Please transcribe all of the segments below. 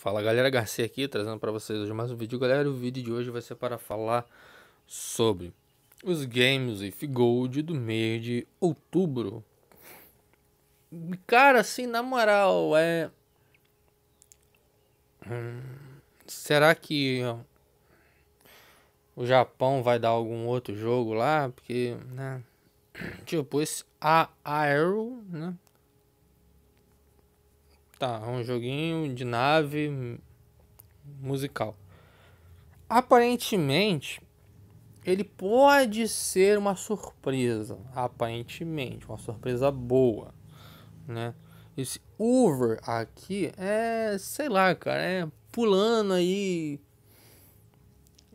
Fala galera, Garcia aqui trazendo para vocês hoje mais um vídeo. Galera, o vídeo de hoje vai ser para falar sobre os games e Gold do mês de outubro. Cara, assim, na moral, é. Hum, será que o Japão vai dar algum outro jogo lá? Porque, né? Tipo, esse a Aero, né? Tá, é um joguinho de nave musical. Aparentemente, ele pode ser uma surpresa. Aparentemente, uma surpresa boa, né? Esse over aqui é, sei lá, cara, é pulando aí.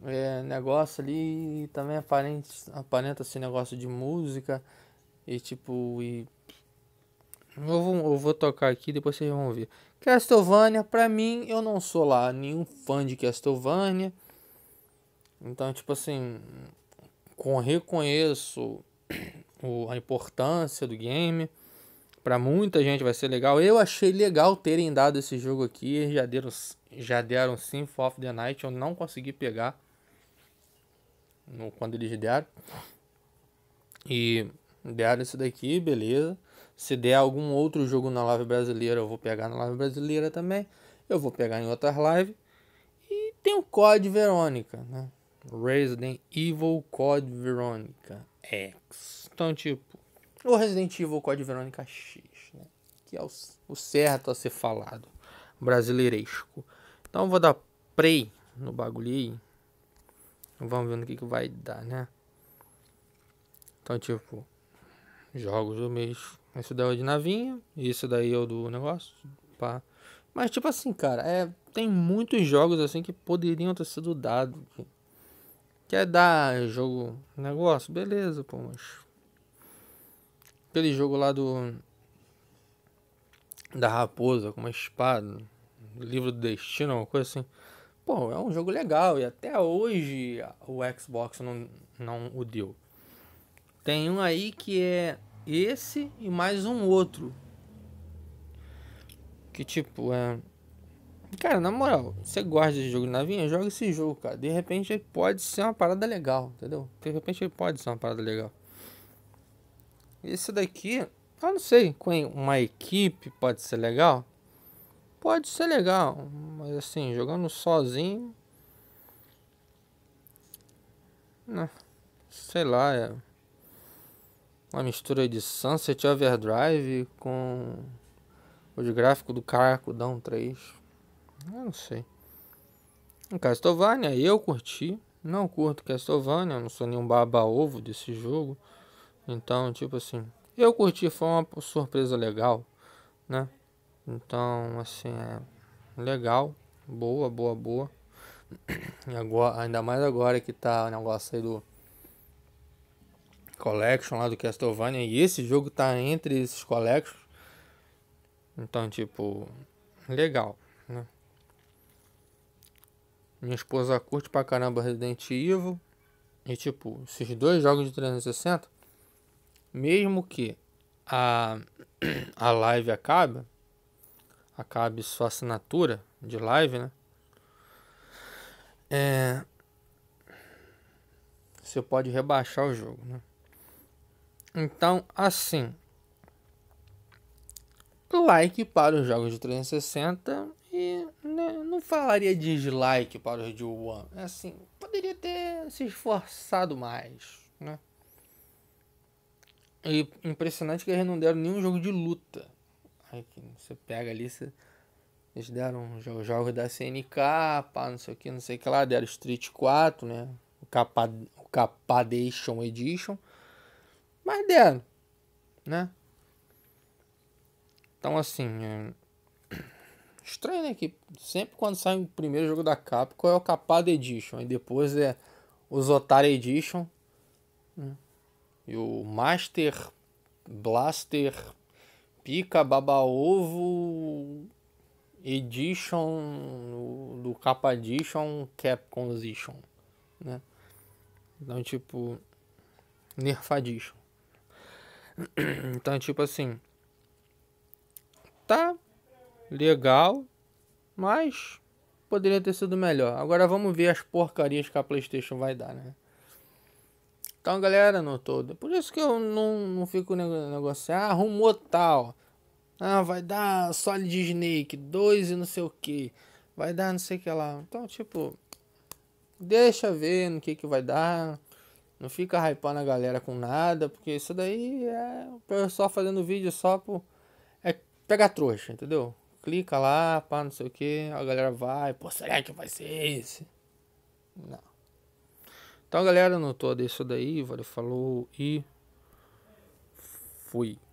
É, negócio ali também aparente, aparenta ser negócio de música e tipo, e eu vou, eu vou tocar aqui, depois vocês vão ver. Castlevania, pra mim, eu não sou lá nenhum fã de Castlevania. Então, tipo assim, com, reconheço o, a importância do game. Pra muita gente vai ser legal. Eu achei legal terem dado esse jogo aqui. já deram, já deram Symphony of the Night. Eu não consegui pegar no, quando eles deram. E deram isso daqui, beleza. Se der algum outro jogo na live brasileira, eu vou pegar na live brasileira também. Eu vou pegar em outras lives. E tem o COD Verônica, né? Resident Evil Code Verônica X. Então, tipo, o Resident Evil Code Verônica X, né? Que é o, o certo a ser falado. Brasileiresco. Então, vou dar play no bagulho aí. Vamos ver no que, que vai dar, né? Então, tipo, jogos do mês esse daí é o de navinha, isso daí é o do negócio, pá. Mas tipo assim, cara, é, tem muitos jogos assim que poderiam ter sido dados. Quer dar jogo, negócio? Beleza, pô, mas... Aquele jogo lá do... Da raposa com uma espada, livro do destino, alguma coisa assim. Pô, é um jogo legal e até hoje o Xbox não, não o deu. Tem um aí que é esse e mais um outro. Que tipo, é. Cara, na moral, você gosta de jogo de navinha? Joga esse jogo, cara. De repente ele pode ser uma parada legal, entendeu? De repente ele pode ser uma parada legal. Esse daqui, eu não sei, com uma equipe pode ser legal? Pode ser legal, mas assim, jogando sozinho. Não, né? sei lá, é uma mistura de Sunset Overdrive com o gráfico do Caracudão 3. Eu não sei. O Castlevania eu curti. Não curto Castlevania, não sou nenhum baba-ovo desse jogo. Então, tipo assim, eu curti, foi uma surpresa legal, né? Então, assim, é legal, boa, boa, boa. E agora, ainda mais agora que tá o negócio aí do Collection lá do Castlevania. E esse jogo tá entre esses collections. Então, tipo, legal, né? Minha esposa curte pra caramba Resident Evil. E, tipo, esses dois jogos de 360, mesmo que a, a live acabe, acabe sua assinatura de live, né? É, você pode rebaixar o jogo, né? Então, assim, like para os jogos de 360 e né, não falaria dislike para os de One. É assim, poderia ter se esforçado mais, né? E impressionante que eles não deram nenhum jogo de luta. Aí você pega ali, você... eles deram os jogos da CNK, pá, não sei o que, não sei o que lá, deram Street 4, né? O Capadation Edition. Mas deram, né? Então, assim, é... estranho, né? Que sempre quando sai o primeiro jogo da Capcom é o Capado Edition, e depois é os Otário Edition, né? e o Master, Blaster, Pica, Baba Ovo, Edition, do Capa Edition, Capcom Edition, né? Então, tipo, Nerfadition. Então, tipo assim. Tá legal, mas poderia ter sido melhor. Agora vamos ver as porcarias que a PlayStation vai dar, né? Então, galera, no todo. Por isso que eu não, não fico negociando. Assim, ah, arrumou tal. Ah, vai dar Solid Snake 2 e não sei o que. Vai dar não sei o que lá. Então, tipo, deixa ver no que, que vai dar. Não fica hypando a galera com nada, porque isso daí é o pessoal fazendo vídeo só por. É pegar trouxa, entendeu? Clica lá, pá, não sei o que, a galera vai, pô, será que vai ser esse? Não. Então, galera, tô disso daí, valeu, falou e. Fui.